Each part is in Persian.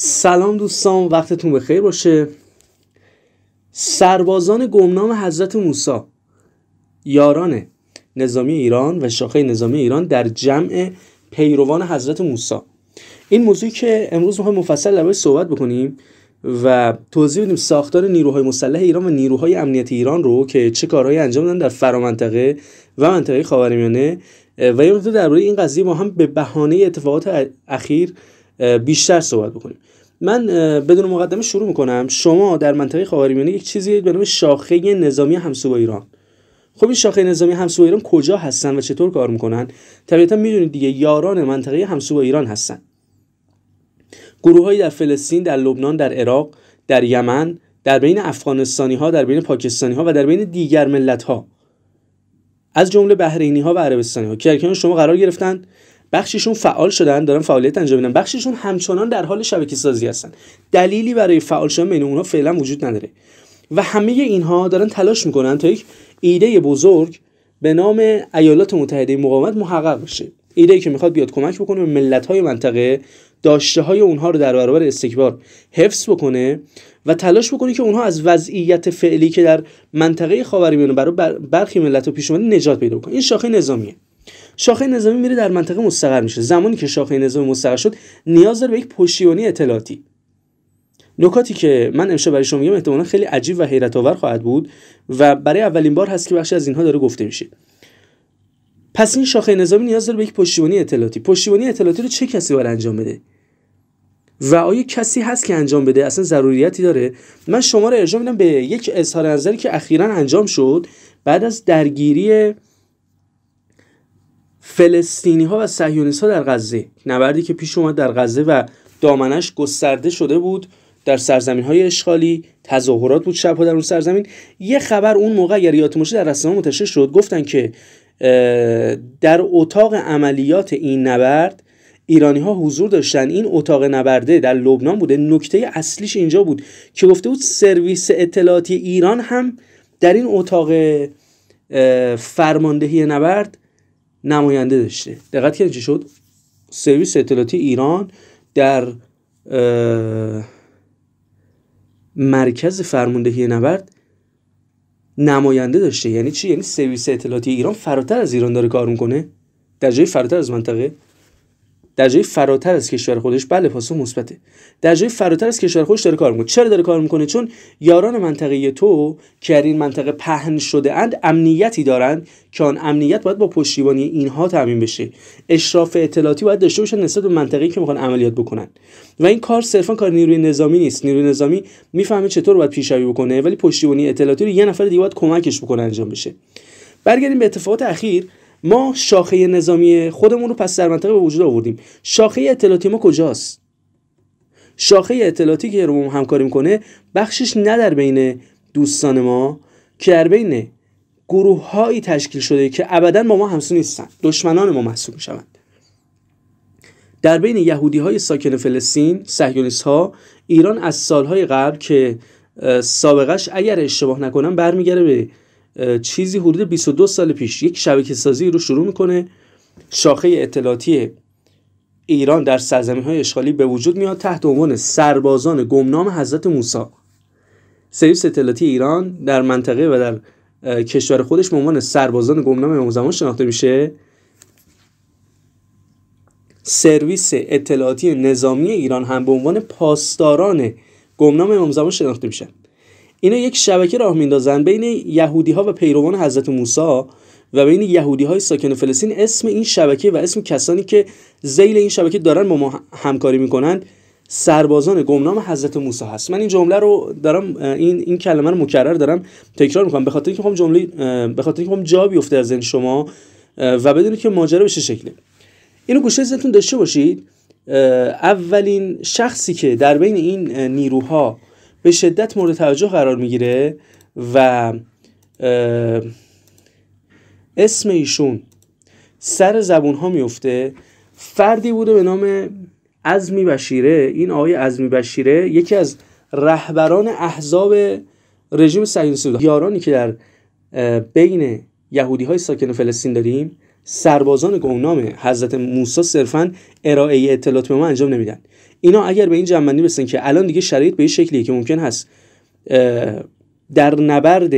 سلام دوستان وقتتون بخیر باشه سربازان گمنام حضرت موسی یاران نظامی ایران و شاخه نظامی ایران در جمع پیروان حضرت موسی این موضوعی که امروز میخوایم مفصل دربارش صحبت بکنیم و توضیح بدیم ساختار نیروهای مسلح ایران و نیروهای امنیتی ایران رو که چه کارهایی انجام دادن در فرامنطقه و منطقه خاورمیانه و یه درباره این قضیه ما هم به بهانه اتفاقات اخیر بیشتر صحبت بکنیم من بدون مقدمه شروع میکنم شما در منطقه خاورمیانه یک چیزی به نام شاخه نظامی همسو ایران خب این شاخه نظامی همسو ایران کجا هستن و چطور کار میکنن طبیعتا میدونید دیگه یاران منطقه همسو ایران هستن گروههایی در فلسطین در لبنان در عراق در یمن در بین افغانستانی ها در بین پاکستانی ها و در بین دیگر ملت ها از جمله بحرینی ها و عربستانی ها که شما قرار گرفتن بخششون فعال شدن دارن فعالیت انجام میدن بخششون همچنان در حال شبکه سازی هستن دلیلی برای فعال شدن بین اونها فعلا وجود نداره و همه اینها دارن تلاش میکنن تا یک ایده بزرگ به نام ایالات متحده مقاومت محقق بشه ایده که میخواد بیاد کمک بکنه به ملت های منطقه داشته های اونها رو در برابر استکبار حفظ بکنه و تلاش بکنه که اونها از وضعیت فعلی که در منطقه خاورمیانه برای برخی ملت ها پیش نجات پیدا بکنه این شاخه نظامیه شاخه نظامی میره در منطقه مستقر میشه زمانی که شاخه نظامی مستقر شد نیاز داره به یک پشتیبانی اطلاعاتی نکاتی که من امشب برای شما میگم احتمالا خیلی عجیب و حیرت آور خواهد بود و برای اولین بار هست که بخشی از اینها داره گفته میشه پس این شاخه نظامی نیاز داره به یک پشتیبانی اطلاعاتی پشتیبانی اطلاعاتی رو چه کسی باید انجام بده و آیا کسی هست که انجام بده اصلا ضروریتی داره من شما رو ارجاع میدم به یک اظهار نظری که اخیرا انجام شد بعد از درگیری فلسطینی ها و سهیونیست ها در غزه نبردی که پیش اومد در غزه و دامنش گسترده شده بود در سرزمین های اشغالی تظاهرات بود شبها در اون سرزمین یه خبر اون موقع اگر یادتون در رسانه منتشر شد گفتن که در اتاق عملیات این نبرد ایرانی ها حضور داشتن این اتاق نبرده در لبنان بوده نکته اصلیش اینجا بود که گفته بود سرویس اطلاعاتی ایران هم در این اتاق فرماندهی نبرد نماینده داشته دقت کردید چی شد سرویس اطلاعاتی ایران در مرکز فرماندهی نبرد نماینده داشته یعنی چی یعنی سرویس اطلاعاتی ایران فراتر از ایران داره کار میکنه در جای فراتر از منطقه در جای فراتر از کشور خودش بله پاسخ مثبته در جای فراتر از کشور خودش داره کار میکنه چرا داره کار میکنه چون یاران منطقه تو که در این منطقه پهن شده اند امنیتی دارند که آن امنیت باید با پشتیبانی اینها تامین بشه اشراف اطلاعاتی باید داشته باشن نسبت به منطقه که میخوان عملیات بکنن و این کار صرفا کار نیروی نظامی نیست نیروی نظامی میفهمه چطور باید پیشروی بکنه ولی پشتیبانی اطلاعاتی رو یه نفر دیگه باید کمکش بکنه انجام بشه برگردیم به اتفاقات اخیر ما شاخه نظامی خودمون رو پس در منطقه به وجود آوردیم شاخه اطلاعاتی ما کجاست شاخه اطلاعاتی که رو همکاری میکنه بخشش نه در بین دوستان ما که در بین گروه هایی تشکیل شده که ابدا با ما همسو نیستن دشمنان ما محسوب میشوند در بین یهودی های ساکن فلسطین سهیونیس ها ایران از سالهای قبل که سابقش اگر اشتباه نکنم برمیگرده به چیزی حدود 22 سال پیش یک شبکه سازی رو شروع میکنه شاخه اطلاعاتی ایران در سرزمین های اشغالی به وجود میاد تحت عنوان سربازان گمنام حضرت موسی سرویس اطلاعاتی ایران در منطقه و در کشور خودش به عنوان سربازان گمنام امام زمان شناخته میشه سرویس اطلاعاتی نظامی ایران هم به عنوان پاسداران گمنام امام زمان شناخته میشه. اینا یک شبکه راه میندازن بین یهودی ها و پیروان حضرت موسی و بین یهودی های ساکن فلسطین اسم این شبکه و اسم کسانی که زیل این شبکه دارن با ما همکاری میکنند سربازان گمنام حضرت موسی هست من این جمله رو دارم این این کلمه رو مکرر دارم تکرار میکنم به خاطر اینکه جمله به خاطر اینکه جا بیفته از ذهن شما و بدونید که ماجرا به چه شکله اینو گوشه ذهنتون داشته باشید اولین شخصی که در بین این نیروها به شدت مورد توجه قرار میگیره و اسم ایشون سر زبون ها میفته فردی بوده به نام ازمی بشیره این آقای ازمی بشیره یکی از رهبران احزاب رژیم صهیونیستی بود یارانی که در بین یهودی های ساکن فلسطین داریم سربازان گمنام حضرت موسی صرفا ارائه اطلاعات به ما انجام نمیدن اینا اگر به این جنبندی رسن که الان دیگه شرایط به این شکلیه که ممکن هست در نبرد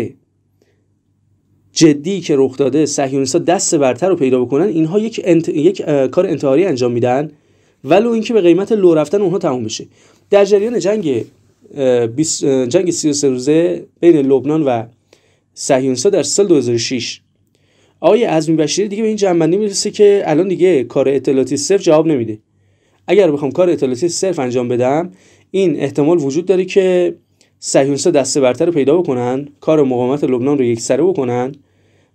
جدی که رخ داده صهیونیست‌ها دست برتر رو پیدا بکنن اینها یک, یک کار انتحاری انجام میدن ولو اینکه به قیمت لو رفتن اونها تموم بشه در جریان جنگ بیس... جنگ 33 روزه بین لبنان و صهیونیست‌ها در سال 2006 آقای ازمی بشیری دیگه به این جنبندی میرسه که الان دیگه کار اطلاعاتی صرف جواب نمیده اگر بخوام کار اطلاعاتی صرف انجام بدم این احتمال وجود داره که سهیونسا دسته برتر رو پیدا بکنن کار مقاومت لبنان رو یکسره بکنن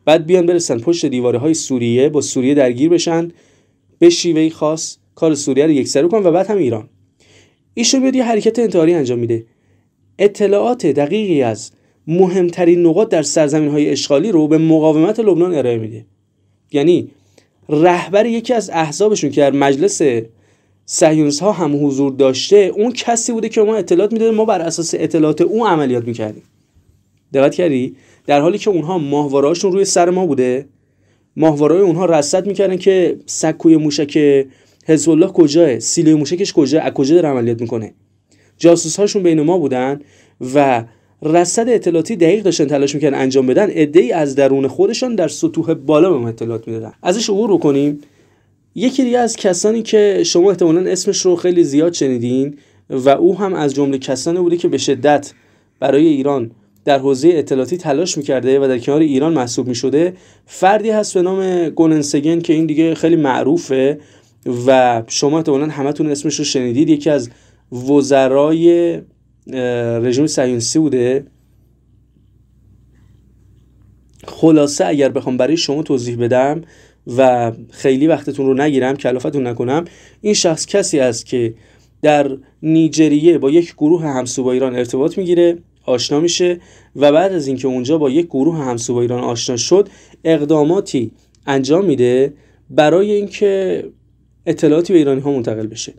بعد بیان برسن پشت دیواره های سوریه با سوریه درگیر بشن به شیوه خاص کار سوریه رو یک سره کنن و بعد هم ایران ایشون بیاد یه حرکت انتحاری انجام میده اطلاعات دقیقی از مهمترین نقاط در سرزمین های اشغالی رو به مقاومت لبنان ارائه میده یعنی رهبر یکی از احزابشون که در مجلس سهیونس ها هم حضور داشته اون کسی بوده که ما اطلاعات میداده ما بر اساس اطلاعات او عملیات میکردیم دقت کردی در حالی که اونها ماهوارهاشون روی سر ما بوده ماهوارهای اونها رصد میکردن که سکوی موشک حزب الله کجاست سیله موشکش کجا از کجا عملیات میکنه جاسوس هاشون بین ما بودن و رصد اطلاعاتی دقیق داشتن تلاش میکردن انجام بدن ای از درون خودشان در سطوح بالا به ما اطلاعات میدادن ازش عبور رو کنیم یکی دیگه از کسانی که شما احتمالا اسمش رو خیلی زیاد شنیدین و او هم از جمله کسانی بوده که به شدت برای ایران در حوزه اطلاعاتی تلاش میکرده و در کنار ایران محسوب میشده فردی هست به نام گوننسگن که این دیگه خیلی معروفه و شما احتمالا همتون اسمش رو شنیدید یکی از وزرای رژیم سیونسی بوده خلاصه اگر بخوام برای شما توضیح بدم و خیلی وقتتون رو نگیرم کلافتون نکنم این شخص کسی است که در نیجریه با یک گروه همسو با ایران ارتباط میگیره آشنا میشه و بعد از اینکه اونجا با یک گروه همسو با ایران آشنا شد اقداماتی انجام میده برای اینکه اطلاعاتی به ایرانی ها منتقل بشه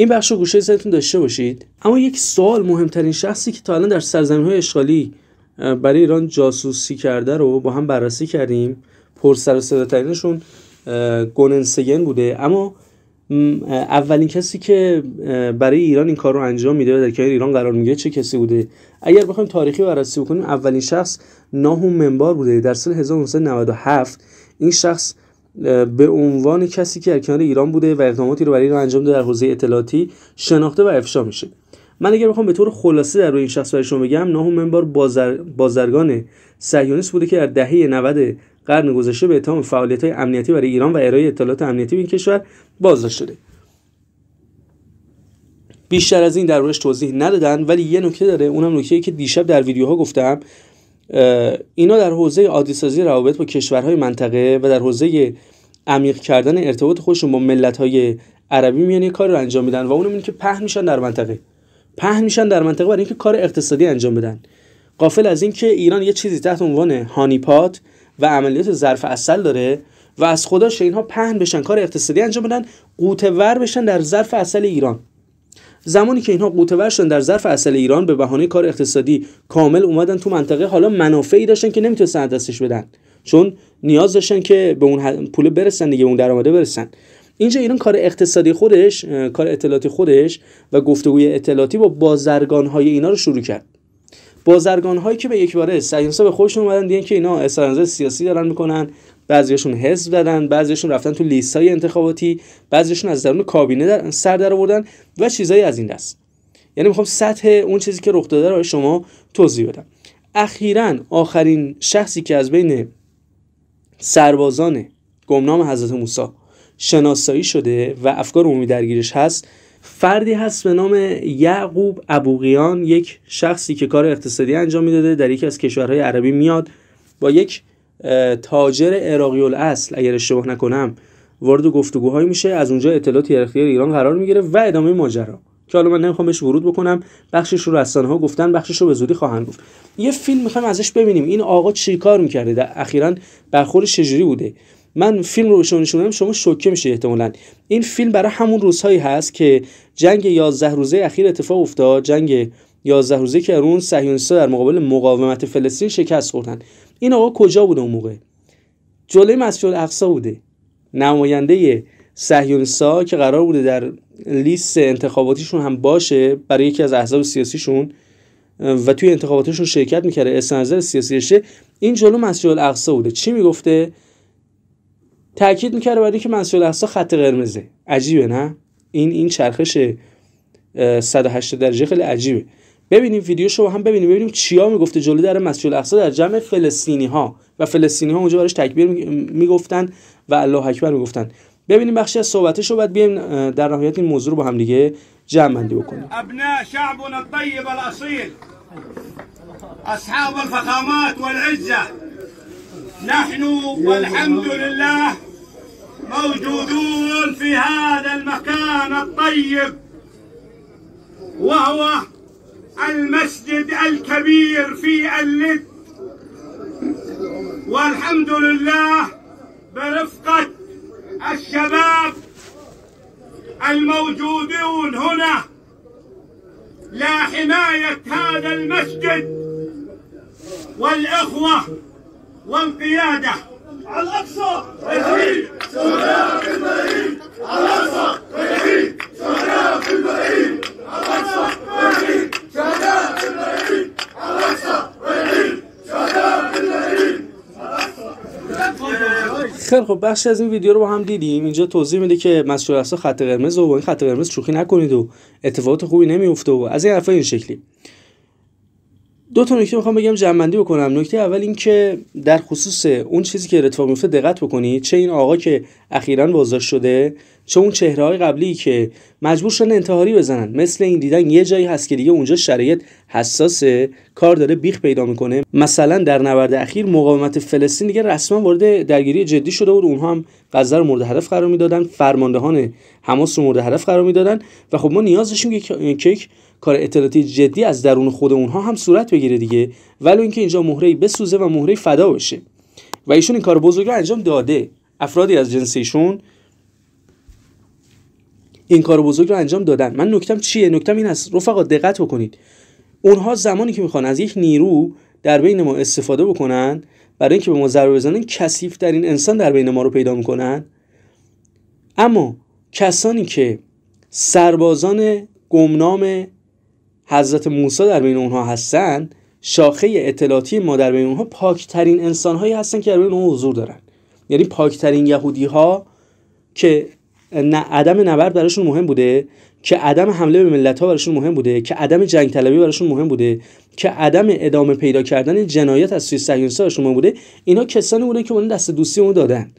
این بخش رو گوشه ذهنتون داشته باشید اما یک سوال مهمترین شخصی که تا الان در سرزمین های اشغالی برای ایران جاسوسی کرده رو با هم بررسی کردیم پر سر و صدا ترینشون گوننسگن بوده اما اولین کسی که برای ایران این کار رو انجام میده و در کنار ایران قرار میگیره چه کسی بوده اگر بخوایم تاریخی بررسی بکنیم اولین شخص ناهوم منبار بوده در سال 1997 این شخص به عنوان کسی که در کنار ایران بوده و اقداماتی رو برای ایران انجام داده در حوزه اطلاعاتی شناخته و افشا میشه من اگر بخوام به طور خلاصه در روی این شخص برای شما بگم نهم منبار بازر... بازرگان صهیونیست بوده که در دهه 90 قرن گذشته به اتهام های امنیتی برای ایران و ارائه اطلاعات امنیتی به این کشور بازداشت شده بیشتر از این در روش توضیح ندادن ولی یه نکته داره اونم نکته که دیشب در ویدیوها گفتم اینا در حوزه عادیسازی روابط با کشورهای منطقه و در حوزه عمیق کردن ارتباط خودشون با ملت‌های عربی میان یه کار رو انجام میدن و اونم اینه که پهن میشن در منطقه پهن میشن در منطقه برای اینکه کار اقتصادی انجام بدن قافل از اینکه ایران یه چیزی تحت عنوان هانیپات و عملیات ظرف اصل داره و از خداش اینها پهن بشن کار اقتصادی انجام بدن قوتور بشن در ظرف اصل ایران زمانی که اینها قوطه شدن در ظرف اصل ایران به بهانه کار اقتصادی کامل اومدن تو منطقه حالا منافعی داشتن که نمیتونستن دستش بدن چون نیاز داشتن که به اون پول برسن دیگه اون درآمده برسن اینجا ایران کار اقتصادی خودش کار اطلاعاتی خودش و گفتگوی اطلاعاتی با بازرگان های اینا رو شروع کرد بازرگان هایی که به یک باره سیاسی به خودشون اومدن دیدن که اینا اثرانزه سیاسی دارن میکنن بعضیشون حزب دادن بعضیشون رفتن تو های انتخاباتی بعضیشون از درون کابینه سر در آوردن و چیزایی از این دست یعنی میخوام سطح اون چیزی که رخ داده رو شما توضیح بدم اخیرا آخرین شخصی که از بین سربازان گمنام حضرت موسی شناسایی شده و افکار عمومی درگیرش هست فردی هست به نام یعقوب ابوقیان یک شخصی که کار اقتصادی انجام میداده در یکی از کشورهای عربی میاد با یک تاجر عراقی الاصل اگر اشتباه نکنم وارد گفتگوهایی میشه از اونجا اطلاعاتی در اختیار ایران قرار میگیره و ادامه ماجرا که حالا من نمیخوام بهش ورود بکنم بخشش رو رسانه ها گفتن بخشش رو به زودی خواهند گفت یه فیلم میخوام ازش ببینیم این آقا چی کار میکرده اخیرا برخور چجوری بوده من فیلم رو به شما نشون شما شوکه میشه احتمالا این فیلم برای همون روزهایی هست که جنگ 11 روزه اخیر اتفاق افتاد جنگ 11 روزه که ارون صهیونیست‌ها در مقابل مقاومت فلسطین شکست خوردن این آقا کجا بوده اون موقع جلوی مسجد اقصا بوده نماینده صهیونیست‌ها که قرار بوده در لیست انتخاباتیشون هم باشه برای یکی از احزاب سیاسیشون و توی انتخاباتشون شرکت میکرده از نظر سیاسیشه این جلو مسجد الاقصی بوده چی میگفته تاکید میکرده برای اینکه مسجد الاقصی خط قرمزه عجیبه نه این این چرخش 180 درجه خیلی عجیبه ببینیم ویدیوشو با هم ببینیم ببینیم چیا میگفته جلو در مسجد الاقصی در جمع فلسطینی ها و فلسطینی ها اونجا براش تکبیر میگفتن و الله اکبر میگفتن ببینیم بخشی از صحبتش رو بعد بیایم در نهایت این موضوع رو با هم دیگه جمع بندی بکنیم ابناء شعبنا الطيب الاصيل اصحاب الفخامات والعزه نحن والحمد لله موجودون في هذا المكان الطيب وهو المسجد الكبير في اللد والحمد لله برفقة الشباب الموجودون هنا حماية هذا المسجد والإخوة والقيادة الأقصى البعيد شهداء في البعيد الأقصى البعيد شهداء في البعيد خیلی خب بخشی از این ویدیو رو با هم دیدیم اینجا توضیح میده که مسجد الاقصی خط قرمز و با این خط قرمز شوخی نکنید و اتفاقات خوبی نمیفته و از این حرفا این شکلی دو تا نکته میخوام بگم جمعندی بکنم نکته اول این که در خصوص اون چیزی که اتفاق میفته دقت بکنی چه این آقا که اخیرا بازداشت شده چه اون چهره های قبلی که مجبور شدن انتحاری بزنن مثل این دیدن یه جایی هست که دیگه اونجا شرایط حساسه کار داره بیخ پیدا میکنه مثلا در نبرد اخیر مقاومت فلسطین دیگه رسما وارد درگیری جدی شده بود اونها هم غزه رو مورد هدف قرار میدادن فرماندهان حماس رو مورد هدف قرار میدادن و خب ما نیاز داشتیم که کیک کار اطلاعاتی جدی از درون خود اونها هم صورت بگیره دیگه ولو اینکه اینجا مهره بسوزه و مهره فدا بشه و ایشون این کار بزرگ رو انجام داده افرادی از جنس ایشون این کار بزرگ رو انجام دادن من نکتم چیه نکتم این است رفقا دقت بکنید اونها زمانی که میخوان از یک نیرو در بین ما استفاده بکنن برای اینکه به ما ضربه بزنن کثیف در این انسان در بین ما رو پیدا میکنن اما کسانی که سربازان گمنام حضرت موسی در بین اونها هستن شاخه اطلاعاتی ما در بین اونها پاکترین انسان هایی هستن که در بین اونها حضور دارن یعنی پاکترین یهودی ها که نه عدم نبرد براشون مهم بوده که عدم حمله به ملت ها براشون مهم بوده که عدم جنگ طلبی براشون مهم بوده که عدم ادامه پیدا کردن جنایت از سوی صهیونیست‌ها براشون مهم بوده اینا کسانی بودن که اون دست دوستی اون دادن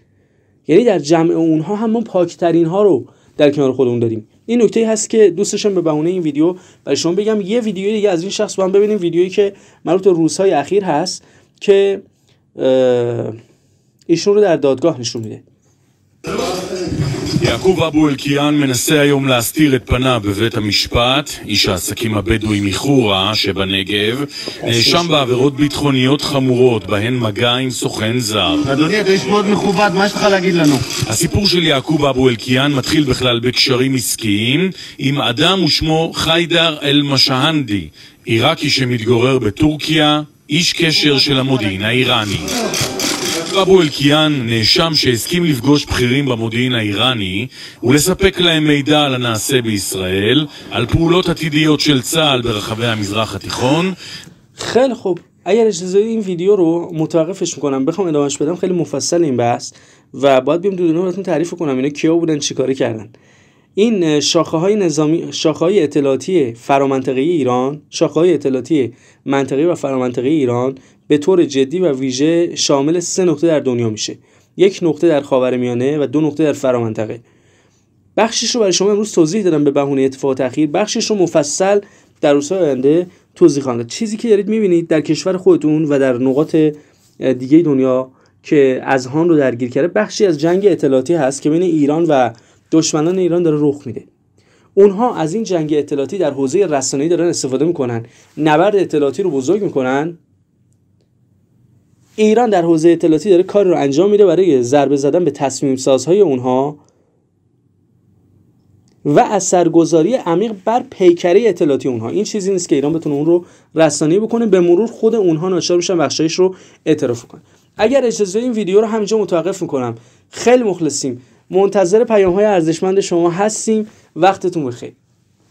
یعنی در جمع اونها هم ما پاکترین ها رو در کنار خودمون داریم این نکته هست که دوستشم به بهونه این ویدیو برای شما بگم یه ویدیو دیگه از این شخص با هم ببینیم ویدیویی که مربوط به روزهای اخیر هست که ایشون رو در دادگاه نشون میده יעקוב אבו אלקיעאן מנסה היום להסתיר את פניו בבית המשפט. איש העסקים הבדואי מחורה שבנגב נאשם בעבירות ביטחוניות חמורות, בהן מגע עם סוכן זר. אדוני, אתה איש מאוד מכובד, מה יש לך להגיד לנו? הסיפור של יעקוב אבו אלקיעאן מתחיל בכלל בקשרים עסקיים עם אדם ושמו חיידר אל-משהנדי, עיראקי שמתגורר בטורקיה, איש קשר של המודיעין האיראני. بابو الکیان نیشم که اسکیم لفگوش بخیرین با ایرانی و نسپک لهم میده آل ناسه بی اسرائیل، آل پعولات اتیدیات شل صال برخواهی مزرخ ها تیخون. خیلی خوب، اگر از این ویدیو رو متوقفش میکنم بخوام ادامه بدم خیلی مفصل این بس و بعد بیم دو دنبالتون تعریف میکنم اینو کیا بودن، چیکاری کردن. این شاخه های نظامی شاخه های اطلاعاتی فرامنطقه ایران شاخه های اطلاعاتی منطقه و فرامنطقه ایران به طور جدی و ویژه شامل سه نقطه در دنیا میشه یک نقطه در خاورمیانه و دو نقطه در فرامنطقه بخشش رو برای شما امروز توضیح دادم به بهونه اتفاق اخیر بخشش رو مفصل در روزهای آینده توضیح خواهم چیزی که دارید میبینید در کشور خودتون و در نقاط دیگه دنیا که از هان رو درگیر کرده بخشی از جنگ اطلاعاتی هست که بین ایران و دشمنان ایران داره رخ میده اونها از این جنگ اطلاعاتی در حوزه رسانه‌ای دارن استفاده میکنن نبرد اطلاعاتی رو بزرگ میکنن ایران در حوزه اطلاعاتی داره کار رو انجام میده برای ضربه زدن به تصمیم سازهای اونها و اثرگذاری عمیق بر پیکره اطلاعاتی اونها این چیزی نیست که ایران بتونه اون رو رسانه‌ای بکنه به مرور خود اونها ناچار میشن بخشایش رو اعتراف کنن اگر اجازه این ویدیو رو همینجا متوقف میکنم خیلی مخلصیم منتظر پیام های ارزشمند شما هستیم وقتتون بخیر